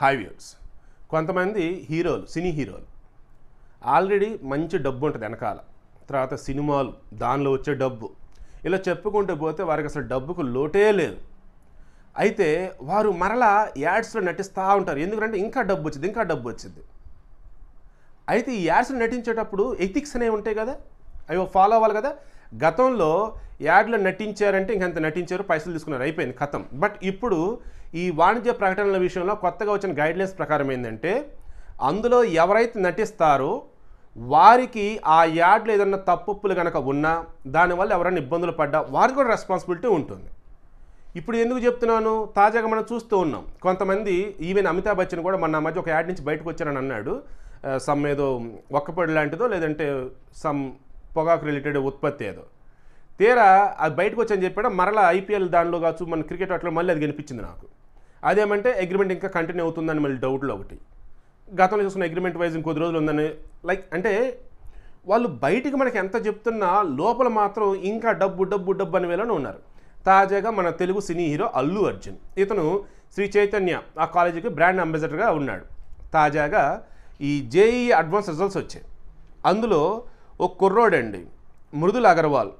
hi కొంతమంది హీరోలు సినీ హీరోలు ఆల్రెడీ మంచి డబ్బు ఉంటుంది వెనకాల తర్వాత సినిమాలు దానిలో వచ్చే డబ్బు ఇలా చెప్పుకుంటూ పోతే వారికి అసలు డబ్బుకు లోటే లేదు అయితే వారు మరలా యాడ్స్లో నటిస్తూ ఉంటారు ఎందుకంటే ఇంకా డబ్బు వచ్చింది ఇంకా డబ్బు వచ్చింది అయితే ఈ యాడ్స్లో నటించేటప్పుడు ఎథిక్స్ అనేవి ఉంటాయి కదా అవి ఫాలో అవ్వాలి కదా గతంలో యాడ్లో నటించారంటే ఇంకంత నటించారు పైసలు తీసుకున్నారు అయిపోయింది కథం బట్ ఇప్పుడు ఈ వాణిజ్య ప్రకటనల విషయంలో కొత్తగా వచ్చిన గైడ్లైన్స్ ప్రకారం ఏంటంటే అందులో ఎవరైతే నటిస్తారో వారికి ఆ యాడ్లు ఏదన్నా తప్పులు కనుక ఉన్నా దానివల్ల ఎవరైనా ఇబ్బందులు పడ్డా వారికి కూడా రెస్పాన్సిబిలిటీ ఉంటుంది ఇప్పుడు ఎందుకు చెప్తున్నాను తాజాగా మనం చూస్తూ ఉన్నాం కొంతమంది ఈవెన్ అమితాబ్ బచ్చన్ కూడా మన మధ్య ఒక యాడ్ నుంచి బయటకు వచ్చారని అన్నాడు సమ్ ఏదో ఒక్కపొడి లాంటిదో లేదంటే సమ్ పొగాకు రిలేటెడ్ ఉత్పత్తి ఏదో తీరా అది బయటకు వచ్చని చెప్పాడు మరలా ఐపీఎల్ దానిలో కావచ్చు మన క్రికెట్ అట్లా మళ్ళీ అది కనిపించింది నాకు అదేమంటే అగ్రిమెంట్ ఇంకా కంటిన్యూ అవుతుందని మళ్ళీ డౌట్లో ఒకటి గతంలో చూసుకున్న అగ్రిమెంట్ వైజ్ ఇంకొద్ది రోజులు ఉందని లైక్ అంటే వాళ్ళు బయటికి మనకి ఎంత చెప్తున్నా లోపల మాత్రం ఇంకా డబ్బు డబ్బు డబ్బు అని వేళనే ఉన్నారు తాజాగా మన తెలుగు సినీ హీరో అల్లు అర్జున్ ఇతను శ్రీ చైతన్య ఆ కాలేజీకి బ్రాండ్ అంబాసిడర్గా ఉన్నాడు తాజాగా ఈ జేఈ అడ్వాన్స్ రిజల్ట్స్ వచ్చాయి అందులో ఒక కుర్రోడండి మృదుల్ అగర్వాల్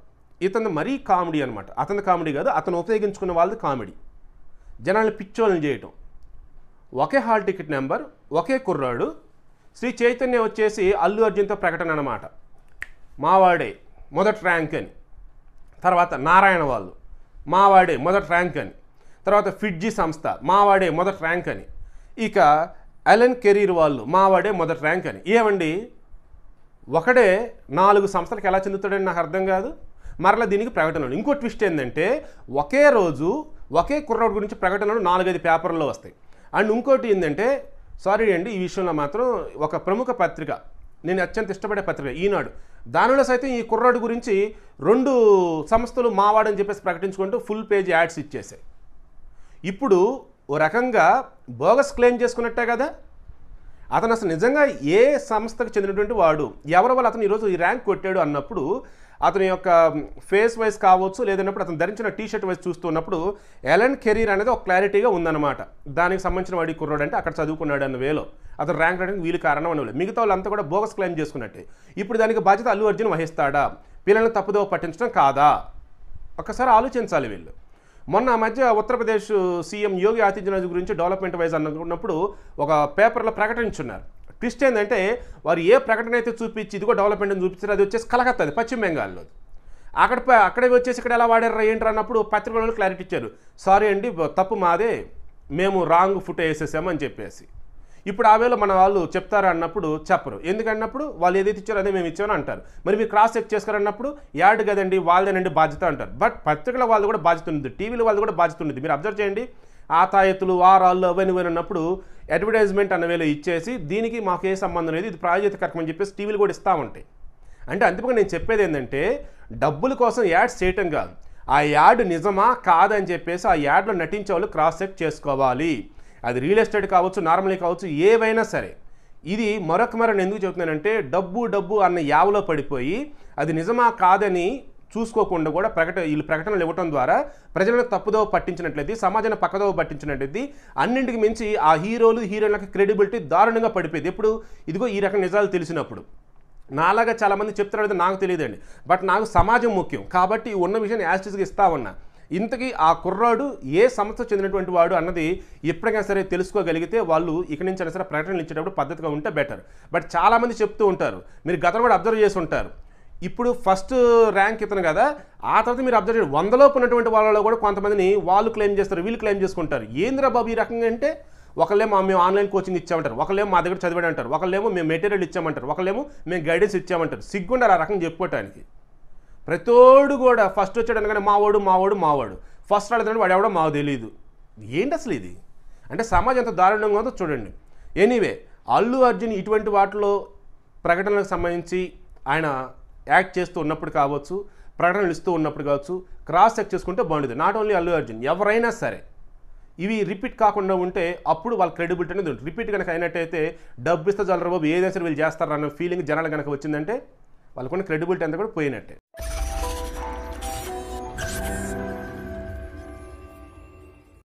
ఇతను మరీ కామెడీ అనమాట అతని కామెడీ కాదు అతను ఉపయోగించుకున్న వాళ్ళది కామెడీ జనాల్ని పిచ్చోళ్ళని చేయటం ఒకే హాల్ టికెట్ నెంబర్ ఒకే కుర్రాడు శ్రీ చైతన్య వచ్చేసి అల్లు అర్జున్తో ప్రకటన అనమాట మావాడే మొదటి ర్యాంక్ అని తర్వాత నారాయణ వాళ్ళు మావాడే మొదటి ర్యాంక్ అని తర్వాత ఫిడ్జీ సంస్థ మావాడే మొదటి ర్యాంక్ అని ఇక అలెన్ కెరీర్ వాళ్ళు మావాడే మొదటి ర్యాంక్ అని ఏమండి ఒకడే నాలుగు సంస్థలకు ఎలా చెందుతాడని నాకు అర్థం కాదు మరలా దీనికి ప్రకటనలు ఇంకో ట్విస్ట్ ఏంటంటే ఒకే రోజు ఒకే కుర్రాడు గురించి ప్రకటనలు నాలుగైదు పేపర్లో వస్తాయి అండ్ ఇంకోటి ఏంటంటే సారీ అండి ఈ విషయంలో మాత్రం ఒక ప్రముఖ పత్రిక నేను అత్యంత ఇష్టపడే పత్రిక ఈనాడు దానిలో సైతం ఈ కుర్రాడు గురించి రెండు సంస్థలు మావాడని చెప్పేసి ప్రకటించుకుంటూ ఫుల్ పేజ్ యాడ్స్ ఇచ్చేసాయి ఇప్పుడు ఓ రకంగా బోగస్ క్లెయిమ్ చేసుకున్నట్టే కదా అతను అసలు నిజంగా ఏ సంస్థకు చెందినటువంటి వాడు ఎవరి వల్ల అతను ఈరోజు ఈ ర్యాంక్ కొట్టాడు అన్నప్పుడు అతని యొక్క ఫేస్ వైజ్ కావచ్చు లేదన్నప్పుడు అతను ధరించిన టీషర్ట్ వైజ్ చూస్తున్నప్పుడు ఎలన్ కెరీర్ అనేది ఒక క్లారిటీగా ఉందన్నమాట దానికి సంబంధించిన వాడి కుర్రాడంటే అక్కడ చదువుకున్నాడు అన్న వేలో అతను ర్యాంక్ రావడానికి వీలు కారణం వాళ్ళు మిగతా వాళ్ళంతా కూడా బోగస్ క్లెయిమ్ చేసుకున్నట్టే ఇప్పుడు దానికి బాధ్యత అల్లు అర్జున్ వహిస్తాడా వీళ్ళని తప్పుదో పట్టించడం కాదా ఒక్కసారి ఆలోచించాలి వీళ్ళు మొన్న ఆ మధ్య ఉత్తరప్రదేశ్ సీఎం యోగి ఆదిత్యనాథ్ గురించి డెవలప్మెంట్ వైజ్ అనుకున్నప్పుడు ఒక పేపర్లో ప్రకటించున్నారు క్రిస్టియన్ ఏంటంటే వారు ఏ ప్రకటన అయితే చూపించి ఇదిగో డెవలప్మెంట్ అని చూపిస్తారు అది వచ్చేసి కలకత్తా అది పశ్చిమ బెంగాల్లో అక్కడ అక్కడే వచ్చేసి ఇక్కడ ఎలా వాడారా ఏంటి అన్నప్పుడు పత్రికలు క్లారిటీ ఇచ్చారు సారీ అండి తప్పు మాదే మేము రాంగ్ ఫుట్ వేసేసామని చెప్పేసి ఇప్పుడు ఆ వేళ మన వాళ్ళు చెప్తారా అన్నప్పుడు చెప్పరు ఎందుకన్నప్పుడు వాళ్ళు ఏదైతే ఇచ్చారో అదే మేము ఇచ్చామని అంటారు మరి మీరు క్రాస్ చెక్ చేస్తారన్నప్పుడు యాడ్ కదండి వాళ్ళదేనండి బాధ్యత అంటారు బట్ పత్రికల వాళ్ళు కూడా బాధ్యత ఉంది టీవీల వాళ్ళు కూడా బాధ్యత ఉంది మీరు అబ్జర్వ్ చేయండి ఆతాయతులు వారాల్లో అవన్నీ ఉన్నప్పుడు అడ్వర్టైజ్మెంట్ అన్న వేళ ఇచ్చేసి దీనికి మాకు ఏ సంబంధం లేదు ఇది ప్రాయోజిత కార్యక్రమం చెప్పేసి టీవీలు కూడా ఇస్తూ ఉంటాయి అంటే అంతిమంగా నేను చెప్పేది ఏంటంటే డబ్బుల కోసం యాడ్స్ చేయటం కాదు ఆ యాడ్ నిజమా కాదని చెప్పేసి ఆ యాడ్లో నటించే వాళ్ళు క్రాస్ చెక్ చేసుకోవాలి అది రియల్ ఎస్టేట్ కావచ్చు నార్మల్గా కావచ్చు ఏవైనా సరే ఇది మరొక మరో ఎందుకు చెబుతున్నానంటే డబ్బు డబ్బు అన్న యావలో పడిపోయి అది నిజమా కాదని చూసుకోకుండా కూడా ప్రకట వీళ్ళు ప్రకటనలు ఇవ్వటం ద్వారా ప్రజలను తప్పుదో పట్టించినట్లయితే సమాజాన్ని పక్కదో పట్టించినట్లయితే అన్నింటికి మించి ఆ హీరోలు హీరోయిన్లకు క్రెడిబిలిటీ దారుణంగా పడిపోయింది ఎప్పుడు ఇదిగో ఈ రకం నిజాలు తెలిసినప్పుడు నాలాగా చాలామంది చెప్తారు నాకు తెలియదండి బట్ నాకు సమాజం ముఖ్యం కాబట్టి ఉన్న విషయాన్ని యాస్టిస్గా ఇస్తా ఉన్నా ఇంతకీ ఆ కుర్రాడు ఏ సంస్థ చెందినటువంటి వాడు అన్నది ఎప్పటికైనా సరే తెలుసుకోగలిగితే వాళ్ళు ఇక్కడి నుంచి అయినా సరే ప్రకటనలు ఇచ్చేటప్పుడు పద్ధతిగా ఉంటే బెటర్ బట్ చాలామంది చెప్తూ ఉంటారు మీరు గతంలో కూడా అబ్జర్వ్ చేసి ఉంటారు ఇప్పుడు ఫస్ట్ ర్యాంక్ ఇతను కదా ఆ తర్వాత మీరు అబ్జర్వ్ చేయండి వందలోపు ఉన్నటువంటి వాళ్ళలో కూడా కొంతమందిని వాళ్ళు క్లెయిమ్ చేస్తారు వీళ్ళు క్లెయిమ్ చేసుకుంటారు ఏంద్రా బాబు ఈ రకంగా అంటే ఒకళ్ళేమో మేము ఆన్లైన్ కోచింగ్ ఇచ్చామంటారు ఒకళ్ళేమో మా దగ్గర చదివాడు అంటారు ఒకళ్ళేమో మేము మెటీరియల్ ఇచ్చామంటారు ఒకళ్ళేమో మేము గైడెన్స్ ఇచ్చామంటారు సిగ్గుండారు ఆ రకం చెప్పుకోవటానికి ప్రతోడు కూడా ఫస్ట్ వచ్చాడు అనగానే మావాడు మావాడు మావాడు ఫస్ట్ రాలేదంటే వాడు ఎవడో మాకు తెలియదు ఏంటి అసలు ఇది అంటే సమాజం ఎంత దారుణంగా ఉందో చూడండి ఎనీవే అల్లు అర్జున్ ఇటువంటి వాటిలో ప్రకటనలకు సంబంధించి ఆయన యాక్ట్ చేస్తూ ఉన్నప్పుడు కావచ్చు ప్రకటనలు ఇస్తూ ఉన్నప్పుడు కావచ్చు క్రాస్ చెక్ చేసుకుంటే బాగుంటుంది నాట్ ఓన్లీ అల్లు అర్జున్ ఎవరైనా సరే ఇవి రిపీట్ కాకుండా ఉంటే అప్పుడు వాళ్ళ క్రెడిబిలిటీ అనేది ఉంటుంది రిపీట్ కనుక అయినట్టయితే డబ్బు ఇస్తే జలరబాబు ఏదైనా సరే వీళ్ళు చేస్తారన్న ఫీలింగ్ జనాలు కనుక వచ్చిందంటే వాళ్ళకున్న క్రెడిబిలిటీ అంతా కూడా పోయినట్టే